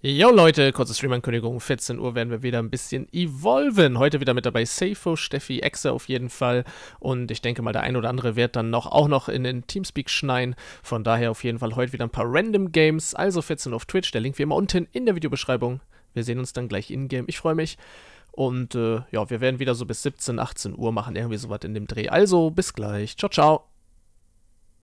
Yo Leute, kurze Stream-Ankündigung. 14 Uhr werden wir wieder ein bisschen evolven. Heute wieder mit dabei Seifo, Steffi, Exe auf jeden Fall und ich denke mal der ein oder andere wird dann noch auch noch in den Teamspeak schneien. Von daher auf jeden Fall heute wieder ein paar Random Games, also 14 Uhr auf Twitch, der Link wie immer unten in der Videobeschreibung. Wir sehen uns dann gleich in-game, ich freue mich und äh, ja, wir werden wieder so bis 17, 18 Uhr machen, irgendwie sowas in dem Dreh. Also bis gleich, ciao, ciao.